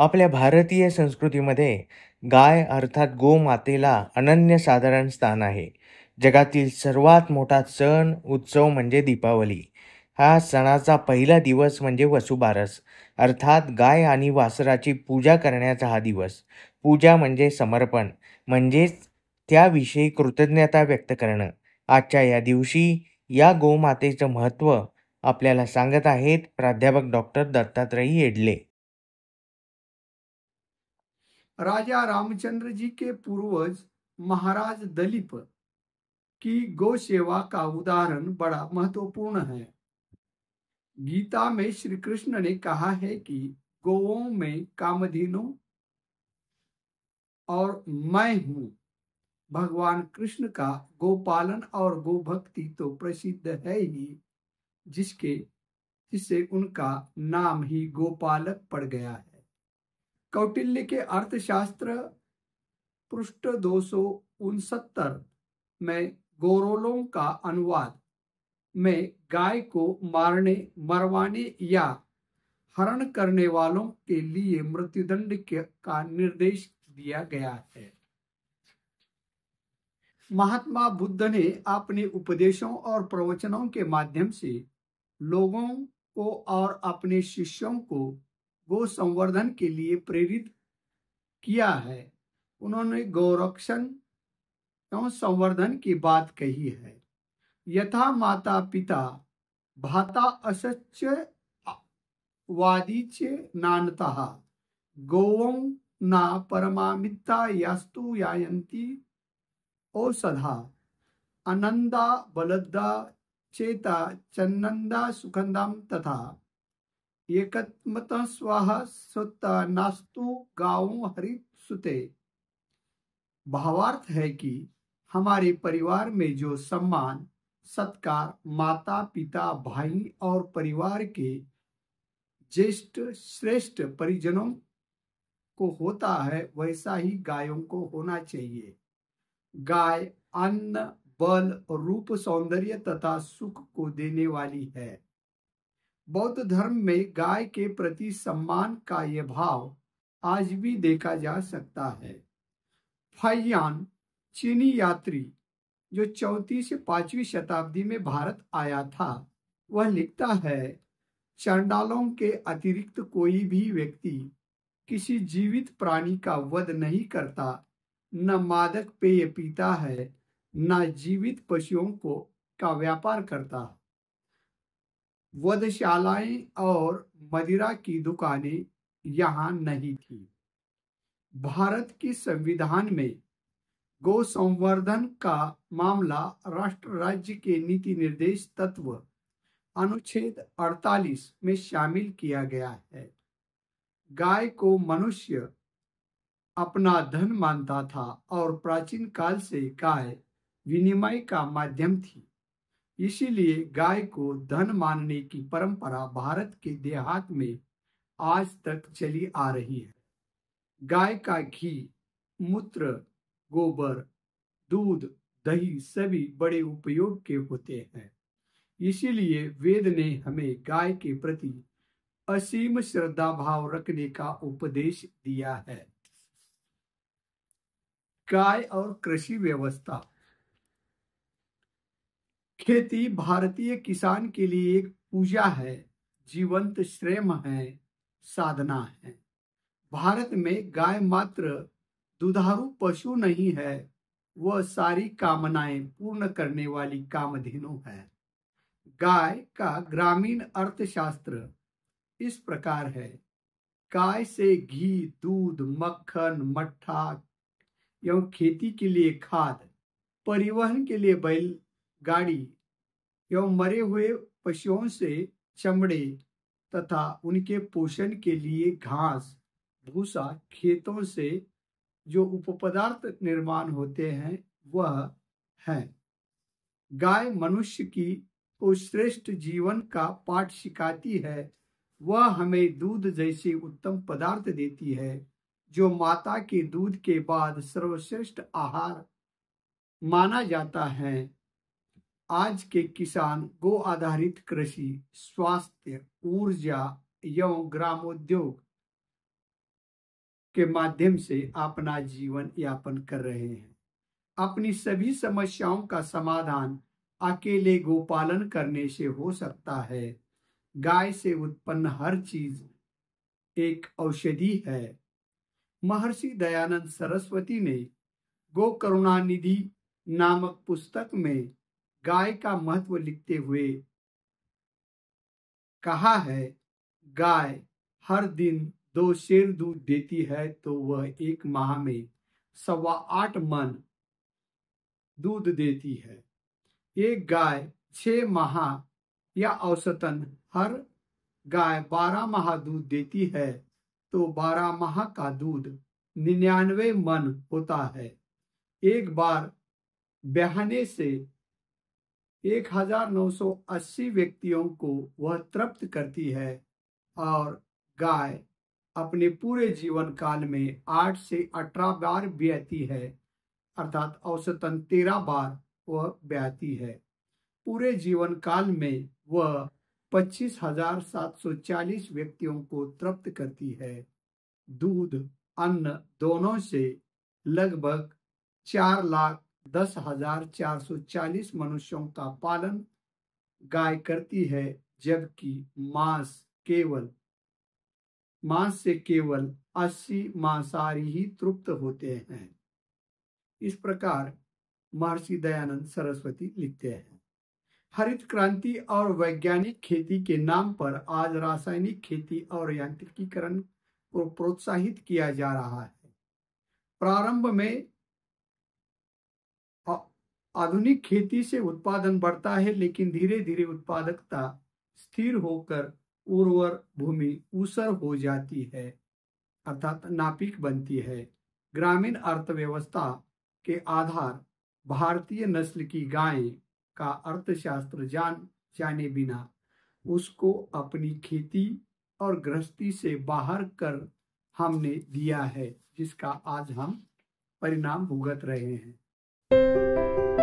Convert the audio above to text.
आपल्या भारतीय संस्कृतीमध्ये गाय अर्थात गोमातेला अनन्यसाधारण स्थान आहे जगातील सर्वात मोठा सण उत्सव म्हणजे दीपावली हा सणाचा पहिला दिवस म्हणजे वसुबारस अर्थात गाय आणि वासराची पूजा करण्याचा हा दिवस पूजा म्हणजे समर्पण म्हणजेच त्याविषयी कृतज्ञता व्यक्त करणं आजच्या या दिवशी या गोमातेचं महत्त्व आपल्याला सांगत आहेत प्राध्यापक डॉक्टर दत्तात्रयी येडले राजा रामचंद्र जी के पूर्वज महाराज दलीप की गौ सेवा का उदाहरण बड़ा महत्वपूर्ण है गीता में श्री कृष्ण ने कहा है कि गौओं में कामधीनों और मैं हूं भगवान कृष्ण का गोपालन और गोभक्ति तो प्रसिद्ध है ही जिसके जिससे उनका नाम ही गोपालक पड़ गया है कौटिल्य के अर्थशास्त्र पृष्ठ दो में गोरोलों का अनुवाद में गाय को मारने मरवाने या हरण करने वालों के लिए मृत्युदंड का निर्देश दिया गया है महात्मा बुद्ध ने अपने उपदेशों और प्रवचनों के माध्यम से लोगों को और अपने शिष्यों को गो संवर्धन के लिए प्रेरित किया है उन्होंने गौरक्षण एवं संवर्धन की बात कही है यथा माता पिता भाता असच्य वादी नानता गोवों ना परमामिता यास्तु यायंती औषधा अनंदा बलद्दा चेता चन्नंदा सुखंदम तथा एकत्मत स्वाहा सुत नास्तु गाँव सुते भावार्थ है कि हमारे परिवार में जो सम्मान सत्कार माता पिता भाई और परिवार के ज्येष्ठ श्रेष्ठ परिजनों को होता है वैसा ही गायों को होना चाहिए गाय अन्न बल रूप सौंदर्य तथा सुख को देने वाली है बौद्ध धर्म में गाय के प्रति सम्मान का यह भाव आज भी देखा जा सकता है फैयान चीनी यात्री जो चौथी से पांचवी शताब्दी में भारत आया था वह लिखता है चंडालों के अतिरिक्त कोई भी व्यक्ति किसी जीवित प्राणी का वध नहीं करता न मादक पेय पीता है न जीवित पशुओं को का व्यापार करता है वधशालाएं और मदिरा की दुकानें यहां नहीं थी भारत की संविधान में गौ संवर्धन का मामला राष्ट्र राज्य के नीति निर्देश तत्व अनुच्छेद 48 में शामिल किया गया है गाय को मनुष्य अपना धन मानता था और प्राचीन काल से गाय विनिमय का माध्यम थी इसीलिए गाय को धन मानने की परंपरा भारत के देहात में आज तक चली आ रही है गाय का घी मूत्र गोबर दूध दही सभी बड़े उपयोग के होते हैं इसीलिए वेद ने हमें गाय के प्रति असीम श्रद्धा भाव रखने का उपदेश दिया है गाय और कृषि व्यवस्था खेती भारतीय किसान के लिए एक पूजा है जीवंत श्रेम है साधना है भारत में गाय मात्र दुधारू पशु नहीं है वह सारी कामनाएं पूर्ण करने वाली कामधेनु है गाय का ग्रामीण अर्थशास्त्र इस प्रकार है गाय से घी दूध मक्खन मट्ठा एवं खेती के लिए खाद परिवहन के लिए बैल गाड़ी एवं मरे हुए पशुओं से चमड़े तथा उनके पोषण के लिए घास भूसा खेतों से जो उपपदार्थ निर्माण होते हैं वह है गाय मनुष्य की को श्रेष्ठ जीवन का पाठ सिखाती है वह हमें दूध जैसे उत्तम पदार्थ देती है जो माता के दूध के बाद सर्वश्रेष्ठ आहार माना जाता है आज के किसान गो आधारित कृषि स्वास्थ्य ऊर्जा एवं ग्रामोद्योग के माध्यम से अपना जीवन यापन कर रहे हैं अपनी सभी समस्याओं का समाधान अकेले गोपालन करने से हो सकता है गाय से उत्पन्न हर चीज एक औषधि है महर्षि दयानंद सरस्वती ने गो करुणानिधि नामक पुस्तक में गाय का महत्व लिखते हुए कहा है गाय हर दिन दो शेर दूध देती है तो वह एक माह में सवा आठ मन दूध देती है एक गाय छ माह या औसतन हर गाय बारह माह दूध देती है तो बारह माह का दूध निन्यानवे मन होता है एक बार बहने से 1980 व्यक्तियों को वह तृप्त करती है और गाय अपने पूरे जीवन काल में आठ से अठारह बार ब्याती है अर्थात औसतन तेरह बार वह ब्याती है पूरे जीवन काल में वह पच्चीस हजार सात सौ चालीस व्यक्तियों को तृप्त करती है दूध अन्न दोनों से लगभग चार लाख दस हजार चार सौ चालीस मनुष्यों का पालन गाय करती है जबकि मांस केवल मांस से केवल अस्सी मांसाहारी ही तृप्त होते हैं इस प्रकार महर्षि दयानंद सरस्वती लिखते हैं हरित क्रांति और वैज्ञानिक खेती के नाम पर आज रासायनिक खेती और यांत्रिकीकरण को प्रोत्साहित किया जा रहा है प्रारंभ में आधुनिक खेती से उत्पादन बढ़ता है लेकिन धीरे धीरे उत्पादकता स्थिर होकर उर्वर भूमि ऊसर हो जाती है अर्थात नापिक बनती है ग्रामीण अर्थव्यवस्था के आधार भारतीय नस्ल की गायें का अर्थशास्त्र जान जाने बिना उसको अपनी खेती और गृहस्थी से बाहर कर हमने दिया है जिसका आज हम परिणाम भुगत रहे हैं